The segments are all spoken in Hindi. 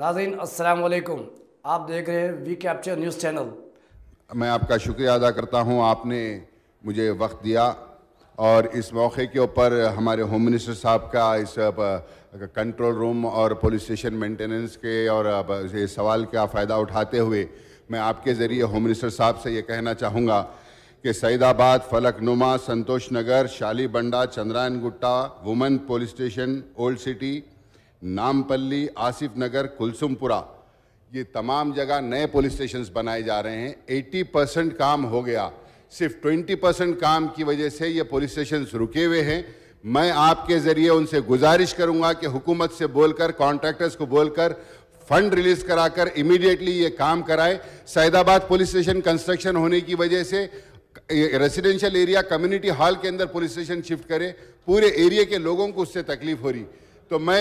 नाजीन अस्सलाम वालेकुम आप देख रहे हैं वी कैप्चर न्यूज़ चैनल मैं आपका शुक्रिया अदा करता हूं आपने मुझे वक्त दिया और इस मौके के ऊपर हमारे होम मिनिस्टर साहब का इस कंट्रोल रूम और पुलिस स्टेशन मेंटेनेंस के और सवाल का फ़ायदा उठाते हुए मैं आपके ज़रिए होम मिनिस्टर साहब से ये कहना चाहूँगा कि Saidabad Falaknuma Santosh Nagar Shalibanda Chandrayangutta women police station old city Nampally Asif Nagar Kulsumpura ये तमाम जगह नए पुलिस स्टेशन बनाए जा रहे हैं 80 परसेंट काम हो गया सिर्फ 20 परसेंट काम की वजह से ये पुलिस स्टेशन रुके हुए हैं मैं आपके ज़रिए उनसे गुजारिश करूंगा कि हुकूमत से बोलकर कॉन्ट्रैक्टर्स को बोलकर फंड रिलीज कराकर इमीडिएटली ये काम कराए सैदाबाद पुलिस स्टेशन कंस्ट्रक्शन होने की वजह से रेसिडेंशियल एरिया कम्युनिटी हॉल के अंदर पुलिस स्टेशन शिफ्ट करे पूरे एरिया के लोगों को उससे तकलीफ हो रही तो मैं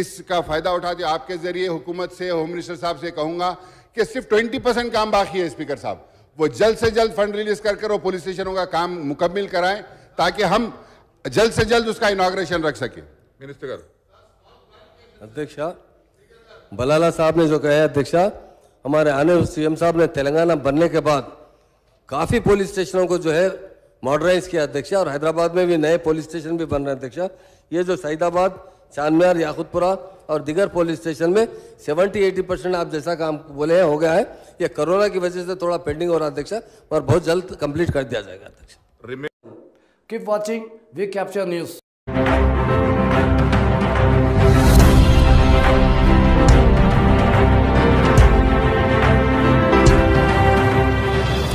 इसका फ़ायदा उठा दिया आपके ज़रिए हुकूमत से होम मिनिस्टर साहब से कहूंगा कि सिर्फ ट्वेंटी परसेंट काम बाकी है स्पीकर साहब वो जल्द से जल्द फंड रिलीज कर कर वो पुलिस स्टेशनों का काम मुकम्मल कराएं ताकि हम जल्द से जल्द उसका इनाग्रेशन रख सके मिनिस्टर अध्यक्ष बलाला साहब ने जो कहा अध्यक्ष हमारे आने सीएम साहब ने तेलंगाना बनने के बाद काफ़ी पुलिस स्टेशनों को जो है मॉडर्नाइज किया अध्यक्ष और हैदराबाद में भी नए पुलिस स्टेशन भी बन रहे हैं अध्यक्ष ये जो सईदाबाद चारमीनार याकूतपुरा और दिगर पुलिस स्टेशन में 70-80 परसेंट आप जैसा काम बोले हैं हो गया है ये कोरोना की वजह से थोड़ा पेंडिंग हो रहा अध्यक्ष पर बहुत जल्द कंप्लीट कर दिया जाएगा अध्यक्ष keep watching we capture news